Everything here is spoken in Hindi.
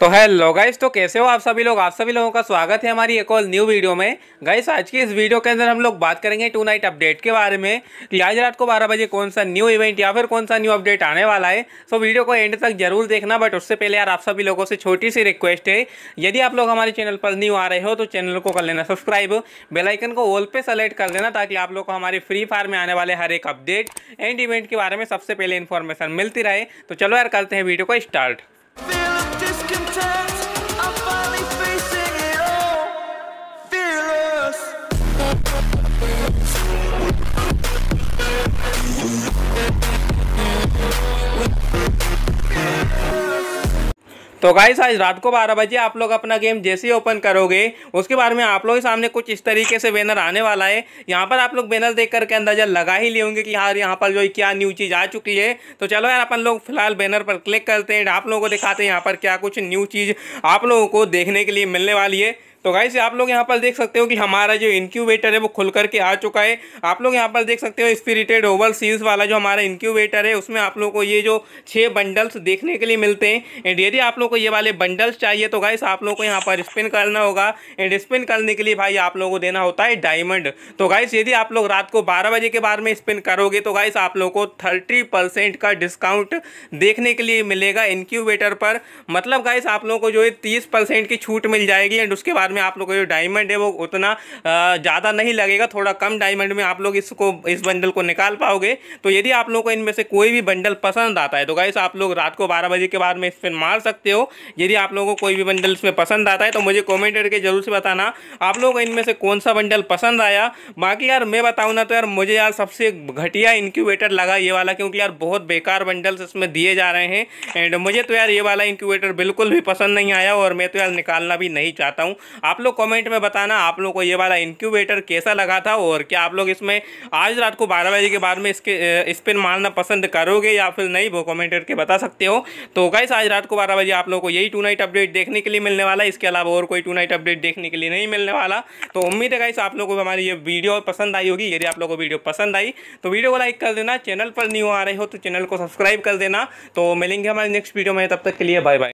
तो हेलो गाइस तो कैसे हो आप सभी लोग आप सभी लोगों का स्वागत है हमारी एक और न्यू वीडियो में गाइस आज की इस वीडियो के अंदर हम लोग बात करेंगे टू नाइट अपडेट के बारे में कि आज रात को 12 बजे कौन सा न्यू इवेंट या फिर कौन सा न्यू अपडेट आने वाला है सो वीडियो को एंड तक जरूर देखना बट उससे पहले यार आप सभी लोगों से छोटी सी रिक्वेस्ट है यदि आप लोग हमारे चैनल पर न्यू आ रहे हो तो चैनल को कर लेना सब्सक्राइब बेलाइकन को ऑल पर सेलेक्ट कर लेना ताकि आप लोग को हमारे फ्री फायर में आने वाले हर एक अपडेट एंड इवेंट के बारे में सबसे पहले इन्फॉर्मेशन मिलती रहे तो चलो यार करते हैं वीडियो को start broken tent. I finally. तो गाइस आज रात को बारह बजे आप लोग अपना गेम जैसे ही ओपन करोगे उसके बारे में आप लोगों के सामने कुछ इस तरीके से बैनर आने वाला है यहाँ पर आप लोग बैनर देख करके अंदाजा लगा ही लेंगे होंगे कि हाँ, यार यहाँ पर जो क्या न्यू चीज़ आ चुकी है तो चलो यार अपन लोग फिलहाल बैनर पर क्लिक करते हैं आप लोगों को दिखाते हैं यहाँ पर क्या कुछ न्यू चीज़ आप लोगों को देखने के लिए मिलने वाली है तो गाइस आप लोग यहाँ पर देख सकते हो कि हमारा जो इनक्यूबेटर है वो खुल करके आ चुका है आप लोग यहाँ पर देख सकते हो स्पिरिटेड ओवल सीज वाला जो हमारा इंक्यूबेटर है उसमें आप लोग को ये जो छः बंडल्स देखने के लिए मिलते हैं एंड यदि आप लोग को ये वाले बंडल्स चाहिए तो गाइस आप लोग को यहाँ पर स्पिन करना होगा एंड स्पिन करने के लिए भाई आप लोग को देना होता है डायमंड तो गाइस यदि आप लोग रात को बारह बजे के बाद में स्पिन करोगे तो गाइस आप लोग को थर्टी परसेंट का डिस्काउंट देखने के लिए मिलेगा इनक्यूबेटर पर मतलब गाइस आप लोग को जो है तीस परसेंट की छूट मिल जाएगी एंड उसके बाद में आप लोग का जो डायमंड है वो उतना ज़्यादा नहीं लगेगा थोड़ा कम डायमंड में आप लोग इसको इस बंडल को निकाल पाओगे तो यदि आप लोग को इनमें से कोई भी बंडल पसंद आता है तो गाइस आप लोग रात को बारह बजे के बाद में इस मार सकते हो यदि आप लोगों को कोई भी बंडल इसमें पसंद आता है तो मुझे कॉमेंट करके जरूर से बताना आप लोगों को इनमें से कौन सा बंडल पसंद आया बाकी यार मैं बताऊँ ना तो यार मुझे यार सबसे घटिया इंक्यूबेटर लगा ये वाला क्योंकि यार बहुत बेकार बंडल्स इसमें दिए जा रहे हैं एंड मुझे तो यार ये वाला इंक्यूबेटर बिल्कुल भी पसंद नहीं आया और मैं तो यार निकालना भी नहीं चाहता हूँ आप लोग कमेंट में बताना आप लोग को ये वाला इंक्यूबेटर कैसा लगा था और क्या आप लोग इसमें आज रात को बारह बजे के बाद में इसके स्पिन मारना पसंद करोगे या फिर नहीं वो कॉमेंट करके बता सकते हो तो गाइस आज रात को बारह बजे आप लोग को यही टू नाइट अपडेट देखने के लिए मिलने वाला है इसके अलावा और कोई टू नाइट अपडेट देखने के लिए नहीं मिलने वाला तो उम्मीद है गाइस आप लोगों को हमारी ये वीडियो पसंद आई होगी यदि आप लोगों को वीडियो पसंद आई तो वीडियो को लाइक कर देना चैनल पर न्यू आ रहे हो तो चैनल को सब्सक्राइब कर देना तो मिलेंगे हमारे नेक्स्ट वीडियो में तब तक के लिए बाय बाय